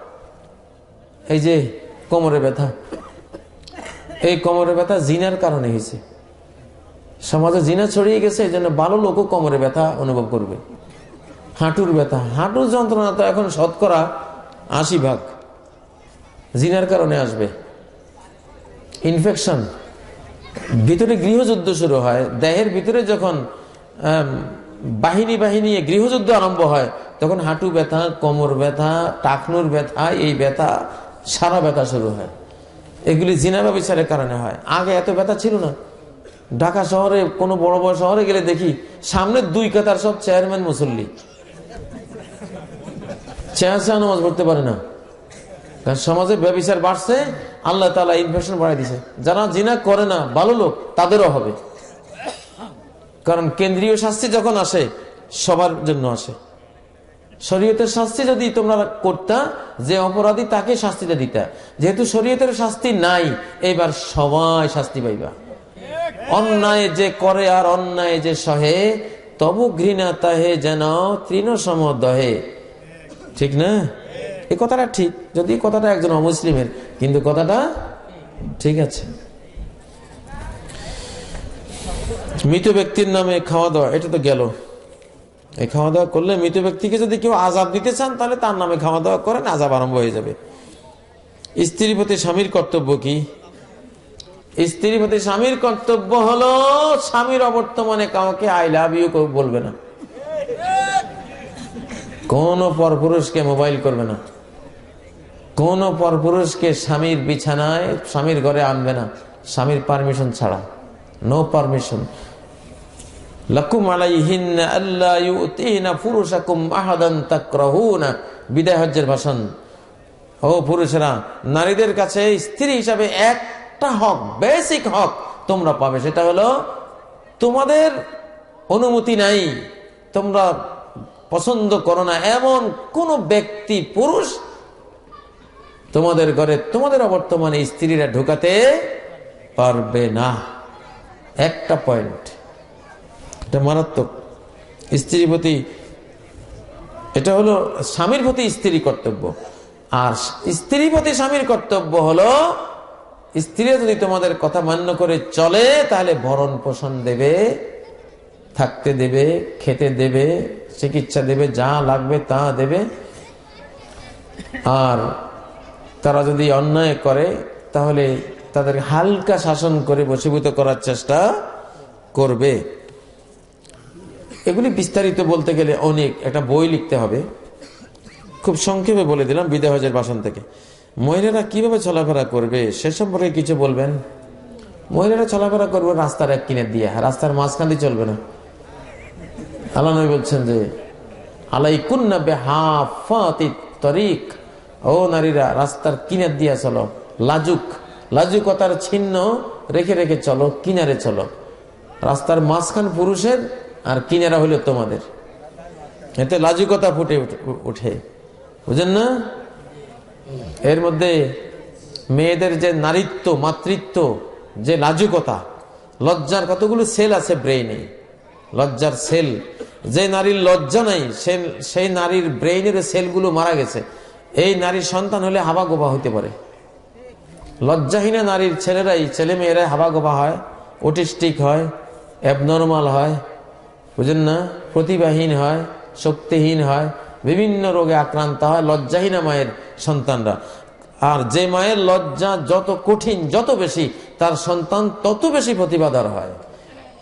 এই যে কোমরে ব্যথা এই কোমরে ব্যথা জিনার কারণে হয়েছে সমাজে জিনা ছড়িয়ে গেছে এই জন্য ভালো লোকও কোমরে ব্যথা অনুভব করবে হাঁটুর ব্যথা হাঁটুর যন্ত্রণা তো এখন শতকরা আশি ভাগ জিনার কারণে আসবে ইনফেকশন ভিতরে গৃহযুদ্ধ শুরু হয় দেহের ভিতরে যখন বাহিনী বাহিনী গৃহযুদ্ধ আরম্ভ হয় তখন হাঁটু ব্যথা কোমর ব্যথা টাকনুর ব্যথা এই ব্যথা সারা ব্যথা শুরু হয় এগুলি জিনা ব্যবচারের কারণে হয় আগে এত ব্যথা ছিল না ঢাকা শহরে কোনো বড় বড় শহরে গেলে দেখি সামনে দুই কাতার সব চেয়ারম্যান মুসল্লি চেয়ার চেয়ার নামাজ পড়তে পারে না কারণ সমাজে ব্যবসার বাড়ছে আল্লাহ তালা ইনফেকশন বাড়াই দিছে যারা জিনা করে না ভালো লোক তাদেরও হবে কারণ কেন্দ্রীয় শাস্তি যখন আসে সবার জন্য আসে শরীয়তের শাস্তি যদি তোমরা করতা যে অপরাধী তাকে শাস্তিটা দিতা যেহেতু শরীয়তের শাস্তি নাই এবার সবাই শাস্তি পাইবা অন্যায় যে করে আর অন্যায় যে সহে তবু ঘৃণা তাহে যেন তৃণ দহে ঠিক না এই কথাটা ঠিক যদি কথাটা একজন অমুসলিমের কিন্তু কথাটা ঠিক আছে মৃত ব্যক্তির নামে খাওয়া দাওয়া এটা তো গেল এই খাওয়া দাওয়া করলে মৃত ব্যক্তিকে যদি কেউ আজাব দিতে চান তাহলে তার নামে খাওয়া দাওয়া করেন আজাব আরম্ভ হয়ে যাবে স্ত্রীর প্রতি স্বামীর কর্তব্য কি স্ত্রীর প্রতি স্বামীর কর্তব্য হলো স্বামীর অবর্তমানে কাউকে আই লাভ ইউ কেউ বলবে না কোনো পরপুরুষকে মোবাইল করবে না কোনো পরপুরুষকে স্বামীর বিছানায় স্বামীর ঘরে আনবে না স্বামীর পারমিশন ছাড়া নো পারমিশন লাকুম আলাইহিন্না আল্লা ইউতিনা ফুরুষাকুম আহাদান তাকরাহুনা বিদায় হজ্জের ভাষণ ও পুরুষেরা নারীদের কাছে স্ত্রী হিসাবে একটা হক বেসিক হক তোমরা পাবে সেটা হলো তোমাদের অনুমতি নাই তোমরা পছন্দ করো না এমন কোন ব্যক্তি পুরুষ তোমাদের ঘরে তোমাদের অবর্তমানে স্ত্রীরা ঢুকাতে পারবে না একটা পয়েন্ট এটা মারাত্মক স্ত্রীর প্রতি এটা হলো স্বামীর প্রতি স্ত্রী কর্তব্য আর স্ত্রী প্রতি স্বামীর কর্তব্য হলো স্ত্রী যদি তোমাদের কথা মান্য করে চলে তাহলে ভরণ পোষণ দেবে থাকতে দেবে খেতে দেবে চিকিৎসা দেবে যা লাগবে তা দেবে আর তারা যদি অন্যায় করে তাহলে তাদের হালকা শাসন করে বসীভূত করার চেষ্টা করবে এগুলি বিস্তারিত বলতে গেলে অনেক একটা বই লিখতে হবে খুব সংক্ষেপে বলে দিলাম বিদেহজের বাসন থেকে মহিলারা কিভাবে চলাফেরা করবে সে সম্পর্কে কিছু বলবেন মহিলারা চলাফেরা করবে রাস্তার এক কিনে দিয়ে রাস্তার মাঝখান দিয়ে চলবে না আল্লাহ নবী বলছেন যে আলাই কুন্নাবে বে তরিক ও নারীরা রাস্তার কিনে দিয়া চলো লাজুক লাজুকতার ছিন্ন রেখে রেখে চলো কিনারে চলো রাস্তার মাঝখান পুরুষের আর কিনারা হইল তোমাদের এতে লাজুকতা ফুটে উঠে বুঝেন না এর মধ্যে মেয়েদের যে নারীত্ব মাতৃত্ব যে লাজুকতা লজ্জার কতগুলো সেল আছে ব্রেইনে লজ্জার সেল যে নারীর লজ্জা নাই সেই নারীর ব্রেইনের সেলগুলো মারা গেছে এই নারীর সন্তান হলে হাবা গোবা হতে পারে লজ্জাহীনা নারীর ছেলেরাই ছেলে মেয়েরাই হাবা গোবা হয় ওটিস্টিক হয় অ্যাবনর্মাল হয় বুঝেন না প্রতিভাহীন হয় শক্তিহীন হয় বিভিন্ন রোগে আক্রান্ত হয় লজ্জাহীনা মায়ের সন্তানরা আর যে মায়ের লজ্জা যত কঠিন যত বেশি তার সন্তান তত বেশি প্রতিভাদার হয়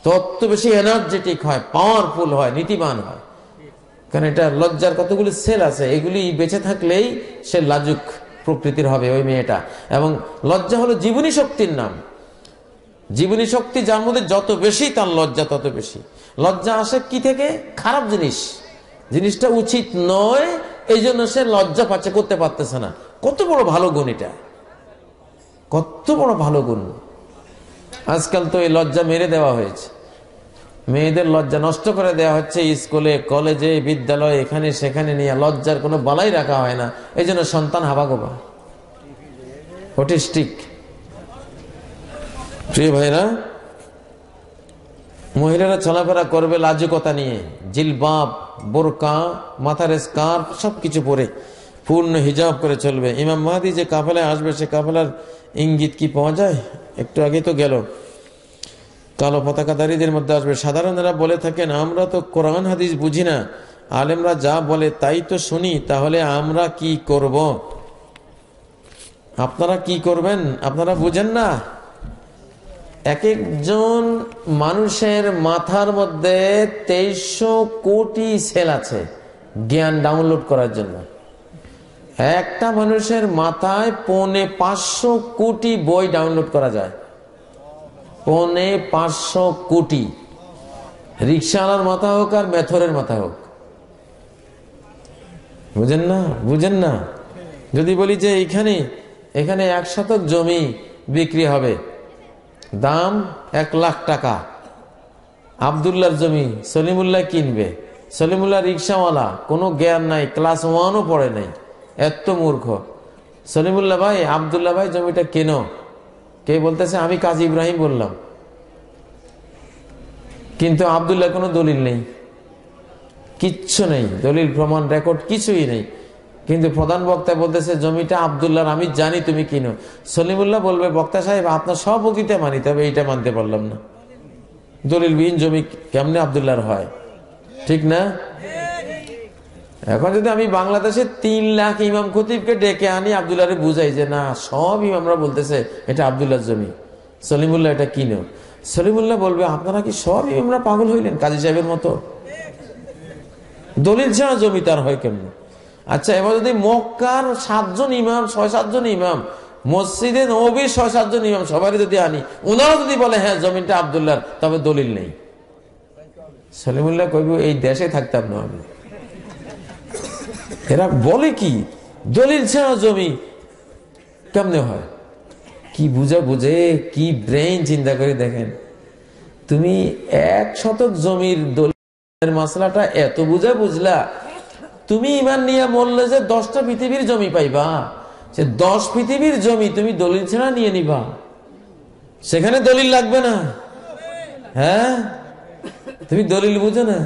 তত বেশি এনার্জেটিক হয় পাওয়ারফুল হয় নীতিবান হয় কারণ এটা লজ্জার কতগুলি সেল আছে এগুলি বেঁচে থাকলেই সে লাজুক প্রকৃতির হবে ওই মেয়েটা এবং লজ্জা হলো জীবনী শক্তির নাম জীবনী শক্তি যার মধ্যে যত বেশি তার লজ্জা তত বেশি লজ্জা আসে কি থেকে খারাপ জিনিস জিনিসটা উচিত নয় এই জন্য সে লজ্জা পাচ্ছে করতে পারতেছে না কত বড় ভালো গুণ এটা কত বড় ভালো গুণ আজকাল তো এই লজ্জা মেরে দেওয়া হয়েছে মেয়েদের লজ্জা নষ্ট করে দেওয়া হচ্ছে স্কুলে কলেজে বিদ্যালয়ে এখানে সেখানে নিয়ে লজ্জার কোনো বালাই রাখা হয় না এই জন্য সন্তান হাবাগোবা অটিস্টিক প্রিয় ভাইরা মহিলারা চলাফেরা করবে লাজকতা নিয়ে জিলবাব বোরকা মাথার স্কার্ফ সবকিছু পরে পূর্ণ হিজাব করে চলবে ইমাম মাহাদি যে কাফেলায় আসবে সে কাফেলার ইঙ্গিত কি পাওয়া যায় একটু আগে তো গেল কালো পতাকাধারীদের মধ্যে আসবে সাধারণরা বলে থাকেন আমরা তো কোরআন হাদিস বুঝি না আলেমরা যা বলে তাই তো শুনি তাহলে আমরা কি করব আপনারা কি করবেন আপনারা বুঝেন না এক একজন মানুষের মাথার মধ্যে তেইশশো কোটি সেল আছে জ্ঞান ডাউনলোড করার জন্য একটা মানুষের মাথায় পৌনে পাঁচশো কোটি বই ডাউনলোড করা যায় পৌনে পাঁচশো কোটি রিক্সাওয়ালার মাথা হোক আর মেথরের মাথা হোক বুঝেন না বুঝেন না যদি বলি যে এখানে এখানে এক শতক জমি বিক্রি হবে দাম এক লাখ টাকা আবদুল্লার জমি সলিমুল্লাহ কিনবে সলিমুল্লাহ রিক্সাওয়ালা কোনো জ্ঞান নাই ক্লাস ওয়ানও পড়ে নাই এত মূর্খ সলিমুল্লাহ ভাই আবদুল্লাহ ভাই জমিটা কেন কে বলতেছে আমি কাজী ইব্রাহিম বললাম কিন্তু আবদুল্লাহ কোনো দলিল নেই কিচ্ছু নেই দলিল প্রমাণ রেকর্ড কিছুই নেই কিন্তু প্রধান বক্তা বলতেছে জমিটা আবদুল্লাহ আমি জানি তুমি কিনো সলিমুল্লাহ বলবে বক্তা সাহেব আপনার সব বকিটা মানি তবে এইটা মানতে পারলাম না দলিলবিহীন জমি কেমনে আবদুল্লাহর হয় ঠিক না এখন যদি আমি বাংলাদেশে তিন লাখ ইমাম খতিবকে ডেকে আনি আবদুল্লাহ বুঝাই যে না সব ইমামরা বলতেছে এটা আবদুল্লাহর জমি সলিমুল্লাহ এটা কিনো সলিমুল্লাহ বলবে আপনারা কি সব ইমামরা পাগল হইলেন কাজী সাহেবের মতো দলিল ছাড়া জমি তার হয় কেমন আচ্ছা এবার যদি মক্কার সাতজন ইমাম ছয় সাতজন ইমাম মসজিদে নবী ছয় সাতজন ইমাম সবারই যদি আনি ওনারা যদি বলে হ্যাঁ জমিনটা আবদুল্লাহ তবে দলিল নেই সলিমুল্লাহ কইব এই দেশে থাকতাম না আমি এরা বলে কি দলিল ছাড়া জমি কেমনে হয় কি বুঝা বুঝে কি ব্রেইন চিন্তা করে দেখেন তুমি এক শতক জমির দলিল মাসলাটা এত বুঝা বুঝলা তুমি ইমান নিয়ে বললে যে দশটা পৃথিবীর জমি পাইবা সে দশ পৃথিবীর জমি তুমি দলিল ছাড়া নিয়ে নিবা সেখানে দলিল লাগবে না হ্যাঁ তুমি দলিল বুঝো না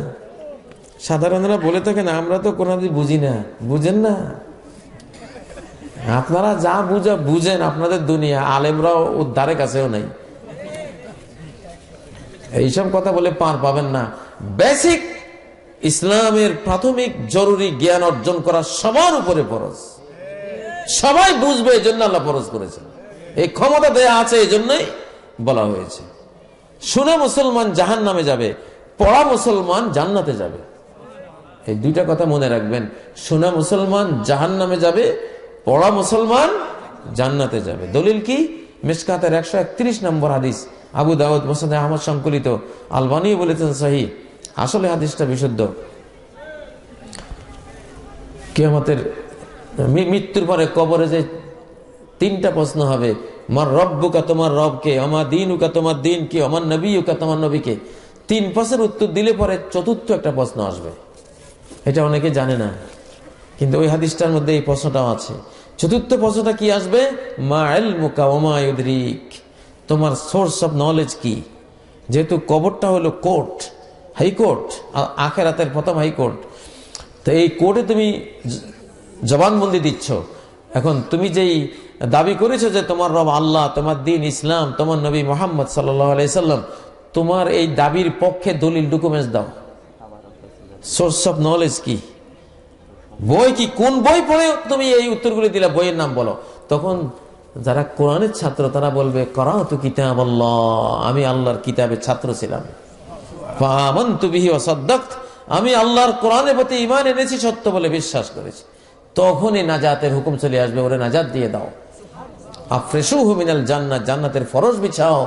সাধারণরা বলে থাকেন আমরা তো কোনোদিন বুঝি না বুঝেন না আপনারা যা বুঝা বুঝেন আপনাদের দুনিয়া আলেমরাও উদ্ধারে কাছেও নাই এইসব কথা বলে পার পাবেন না বেসিক ইসলামের প্রাথমিক জরুরি জ্ঞান অর্জন করা সবার উপরে ফরজ সবাই বুঝবে এই জন্য আল্লাহ ফরজ করেছেন এই ক্ষমতা দেয়া আছে এই জন্যই বলা হয়েছে শুনে মুসলমান জাহান নামে যাবে পড়া মুসলমান জান্নাতে যাবে এই দুইটা কথা মনে রাখবেন সোনা মুসলমান জাহান নামে যাবে পড়া মুসলমান জান্নাতে যাবে দলিল কি মেসকাতের একশো একত্রিশ নম্বর হাদিস আবু দাউদ মোসাদ আহমদ সংকলিত আলবানি বলেছেন সহি আসলে হাদিসটা বিশুদ্ধ কেমতের মৃত্যুর পরে কবরে যে তিনটা প্রশ্ন হবে মার রব্বুকা তোমার রবকে আমার দিন উকা তোমার দিন কে আমার নবী উকা তোমার নবীকে তিন পাশের উত্তর দিলে পরে চতুর্থ একটা প্রশ্ন আসবে এটা অনেকে জানে না কিন্তু ওই হাদিসটার মধ্যে এই প্রশ্নটাও আছে চতুর্থ প্রশ্নটা কি আসবে মা এল মুকা ওমায়ুদ্রিক তোমার সোর্স অফ নলেজ কি যেহেতু কবরটা হলো কোর্ট হাইকোর্ট আখেরাতের প্রথম হাইকোর্ট তো এই কোর্টে তুমি জবানবন্দি দিচ্ছ এখন তুমি যেই দাবি করেছো যে তোমার রব আল্লাহ তোমার দিন ইসলাম তোমার নবী মোহাম্মদ সাল্লাম তোমার এই দাবির পক্ষে দলিল ডকুমেন্টস দাও সোর্স অফ নলেজ কি বই কি কোন বই পড়ে তুমি এই উত্তরগুলি দিলে বইয়ের নাম বলো তখন যারা কোরআনের ছাত্র তারা বলবে করাও তো কিতাব আল্লাহ আমি আল্লাহর কিতাবের ছাত্র ছিলাম আমি আল্লাহর কোরআনের প্রতি ইমান এনেছি সত্য বলে বিশ্বাস করেছি তখনই নাজাতের হুকুম চলে আসবে ওরে নাজাত দিয়ে দাও আফ্রেসু হুমিনাল জান্নাত জান্নাতের ফরজ বিছাও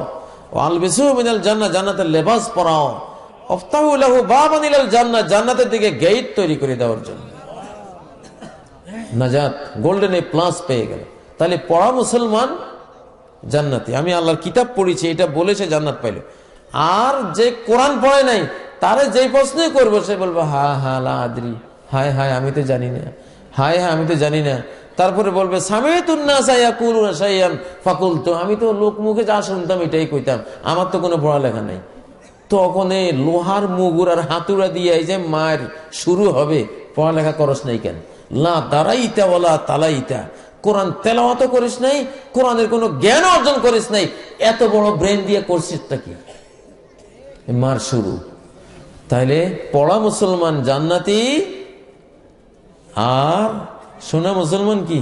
ও আলবেসু হুমিনাল জান্নাতের লেবাস পরাও জান্নাত জান্নাতের দিকে তৈরি করে দেওয়ার জন্য প্লাস পেয়ে তাহলে পড়া মুসলমান আমি আল্লাহর কিতাব পড়েছি এটা বলেছে জান্নাত পাইল আর যে কোরআন পড়ে নাই তারে যেই প্রশ্নই করবো সে বলবো হা হা লা আদরি হায় হায় আমি তো জানি না হায় হ্যাঁ আমি তো জানি না তারপরে বলবে আমি তো লোক মুখে যা শুনতাম এটাই কইতাম আমার তো কোনো পড়ালেখা নাই তখন এই লোহার মুগুর আর হাতুরা দিয়ে যে মায়ের শুরু হবে পড়ালেখা করস নাই কেন লা দাঁড়াইতা ওলা তালাইতা কোরআন তেলাওয়াত করিস নাই কোরআনের কোনো জ্ঞান অর্জন করিস নাই এত বড় ব্রেন দিয়ে করছিস তা কি মার শুরু তাহলে পড়া মুসলমান জান্নাতি আর শোনা মুসলমান কি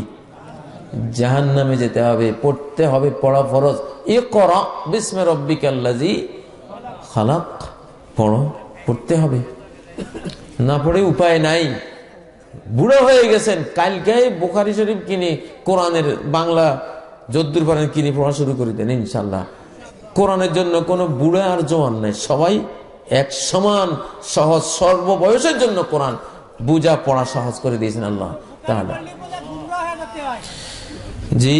জাহান নামে যেতে হবে পড়তে হবে পড়া ফরজ এ করা রব্বিক আল্লাজি খালাক পড়ো পড়তে হবে না পড়ে উপায় নাই বুড়ো হয়ে গেছেন কালকে বোখারি শরীফ কিনে কোরআনের বাংলা যদ্দুর পারেন কিনে পড়া শুরু করে দেন ইনশাল্লাহ কোরআনের জন্য কোনো বুড়া আর জোয়ান নেই সবাই এক সমান সহজ সর্ব বয়সের জন্য কোরআন বুঝা পড়া সহজ করে দিয়েছেন আল্লাহ তাহলে জি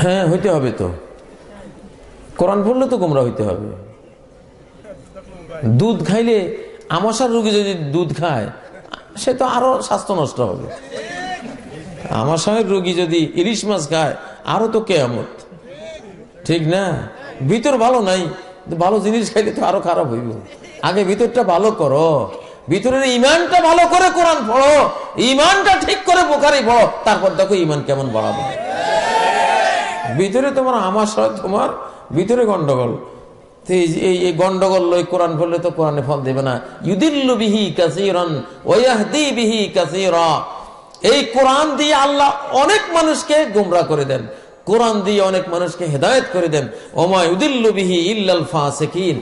হ্যাঁ হইতে হবে তো কোরআন পড়লে তো গুমরা হইতে হবে দুধ খাইলে আমাশার রুগী যদি দুধ খায় সে তো আরো স্বাস্থ্য নষ্ট হবে আমার রুগী যদি ইলিশ মাছ খায় আরো তো কেয়ামত ঠিক না ভিতর ভালো নাই ভালো জিনিস খাইলে তো আরো খারাপ হইব আগে ভিতরটা ভালো করো ভিতরের ইমানটা ভালো করে কোরআন পড়ো ইমানটা ঠিক করে বোকারি পড়ো তারপর দেখো ইমান কেমন বাড়াবো ভিতরে তোমার আমার তোমার ভিতরে গন্ডগোল এই এই গন্ডগোল লই কোরআন পড়লে তো কোরআনে ফল দেবে না ইউদিল্লু বিহি কাসিরন ওয়াহদি বিহি কাসিরা এই কোরআন দিয়ে আল্লাহ অনেক মানুষকে গুমরা করে দেন কোরআন দিয়ে অনেক মানুষকে হেদায়ত করে দেন ওমায় উদিল্লুবিহি ইল্লাল ফাসেকিন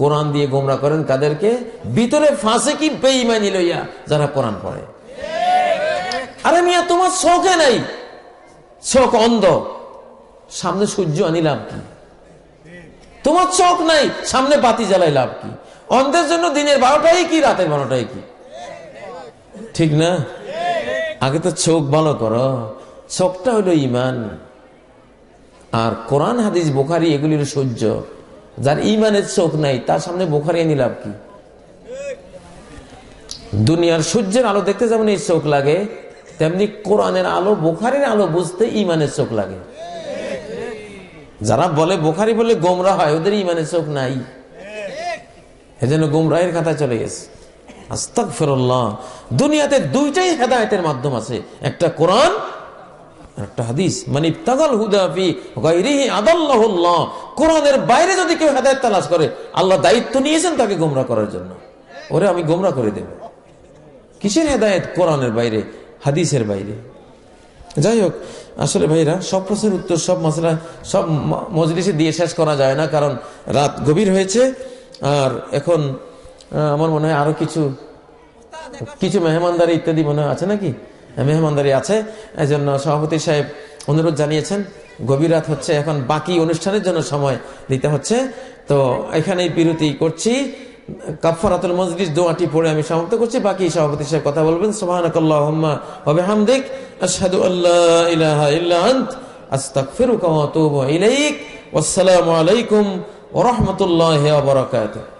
কোরআন দিয়ে গোমরা করেন কাদেরকে ভিতরে ফাঁসে কি বেইমানি লইয়া যারা কোরআন পড়ে আরে মিয়া তোমার শখে নাই শখ অন্ধ সামনে সূর্য আনি লাভ কি তোমার চোখ নাই সামনে বাতি জ্বালাই লাভ কি অন্ধের জন্য দিনের বারোটাই কি রাতের বারোটাই কি ঠিক না আগে তো চোখ ভালো করো চোখটা হলো ইমান আর কোরআন হাদিস বোখারি এগুলির সহ্য যার ইমানের চোখ নাই তার সামনে বোখারি নিলাম কি দুনিয়ার সূর্যের আলো দেখতে যেমন এই চোখ লাগে তেমনি কোরআনের আলো বোখারির আলো বুঝতে ইমানের চোখ লাগে যারা বলে বোখারি বলে গোমরা হয় ওদের ইমানের চোখ নাই এজন্য গোমরাহের খাতা চলে গেছে আস্তাক ফেরল্লাহ দুনিয়াতে দুইটাই হেদায়তের মাধ্যম আছে একটা কোরআন একটা হাদিস মানে ইফতাগাল হুদাফি গাইরিহি আদাল্লাহুল্লাহ কোরআনের বাইরে যদি কেউ হেদায়েত তালাশ করে আল্লাহ দায়িত্ব নিয়েছেন তাকে গোমরা করার জন্য ওরে আমি গোমরা করে দেব কিসের হেদায়েত কোরআনের বাইরে হাদিসের বাইরে যাই হোক আসলে ভাইরা সব প্রশ্নের উত্তর সব মশলা সব মজলিসে দিয়ে শেষ করা যায় না কারণ রাত গভীর হয়েছে আর এখন আমার মনে হয় আরো কিছু কিছু মেহমানদারি ইত্যাদি মনে হয় আছে নাকি মেহমানদারি আছে জন্য সভাপতি সাহেব অনুরোধ জানিয়েছেন গভীর রাত হচ্ছে এখন বাকি অনুষ্ঠানের জন্য সময় দিতে হচ্ছে তো এখানেই বিরতি করছি কাফারাতুল মজলিস দোয়াটি পড়ে আমি সমাপ্ত করছি বাকি সভাপতি সাহেব কথা বলবেন সুবহানাকাল্লাহুম্মা ওয়া বিহামদিক আলাইকুম ওয়া রাহমাতুল্লাহি ওয়া